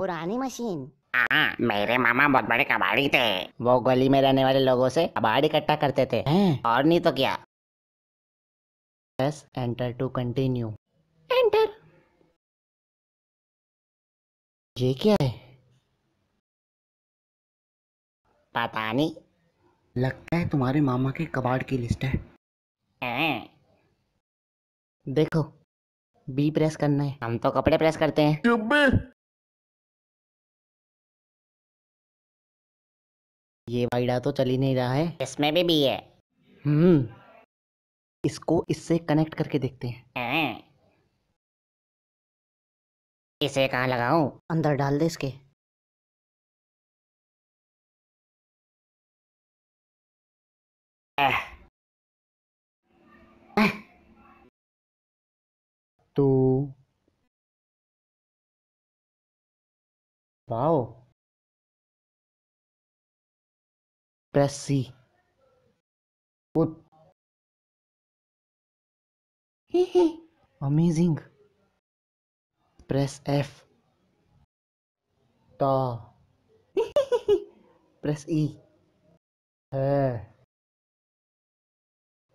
पुरानी मशीन आ, हाँ, मेरे मामा बहुत बड़े कबाड़ी थे वो गली में रहने वाले लोगों से कबाड़ी इकट्ठा करते थे हैं? और नहीं तो क्या press enter to continue enter ये क्या है पता नहीं लगता है तुम्हारे मामा के कबाड़ की लिस्ट है आ, देखो बी प्रेस करना है हम तो कपड़े प्रेस करते हैं ये वाइडा तो चल ही नहीं रहा है इसमें भी बी है हम्म इसको इससे कनेक्ट करके देखते हैं इसे कहाँ लगाऊं अंदर डाल दे इसके तो wow press C Amazing. Press F. Ta. Press E. है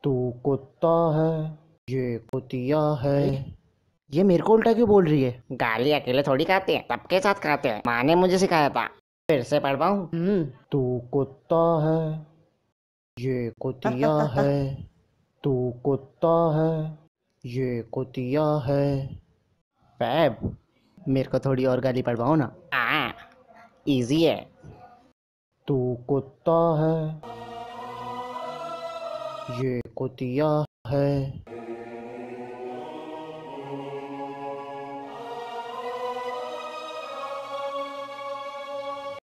तू कुत्ता है ये कुतिया है ये मेरे को उल्टा क्यों बोल रही है गाली अकेले थोड़ी खाते हैं सबके साथ खाते हैं माँ ने मुझे सिखाया था फिर से पढ़ पाऊ हम्म। तू कुत्ता है ये कुतिया है तू कुत्ता है ये कुतिया है पैब मेरे को थोड़ी और गाली पढ़ ना आ, इजी है तू कुत्ता है ये कुतिया है